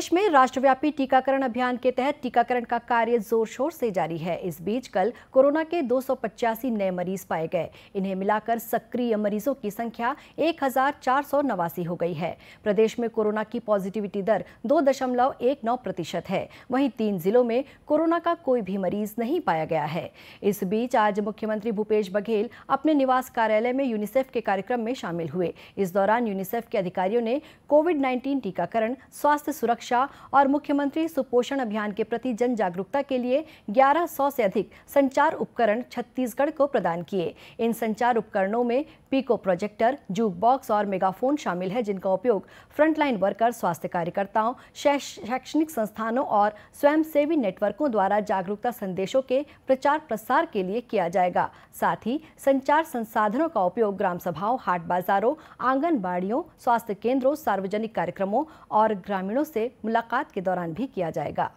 प्रदेश में राष्ट्रव्यापी टीकाकरण अभियान के तहत टीकाकरण का कार्य जोर शोर से जारी है इस बीच कल कोरोना के दो नए मरीज पाए गए इन्हें मिलाकर सक्रिय मरीजों की संख्या एक हो गई है प्रदेश में कोरोना की पॉजिटिविटी दर दो प्रतिशत है वहीं तीन जिलों में कोरोना का कोई भी मरीज नहीं पाया गया है इस बीच आज मुख्यमंत्री भूपेश बघेल अपने निवास कार्यालय में यूनिसेफ के कार्यक्रम में शामिल हुए इस दौरान यूनिसेफ के अधिकारियों ने कोविड नाइन्टीन टीकाकरण स्वास्थ्य सुरक्षा शिक्षा और मुख्यमंत्री सुपोषण अभियान के प्रति जन जागरूकता के लिए 1100 से अधिक संचार उपकरण छत्तीसगढ़ को प्रदान किए इन संचार उपकरणों में पीको प्रोजेक्टर जूक बॉक्स और मेगाफोन शामिल है जिनका उपयोग फ्रंटलाइन वर्कर स्वास्थ्य कार्यकर्ताओं शैक्षणिक संस्थानों और स्वयंसेवी नेटवर्कों द्वारा जागरूकता संदेशों के प्रचार प्रसार के लिए किया जाएगा साथ ही संचार संसाधनों का उपयोग ग्राम सभाओं हाट बाजारों आंगनबाड़ियों स्वास्थ्य केंद्रों सार्वजनिक कार्यक्रमों और ग्रामीणों से मुलाकात के दौरान भी किया जाएगा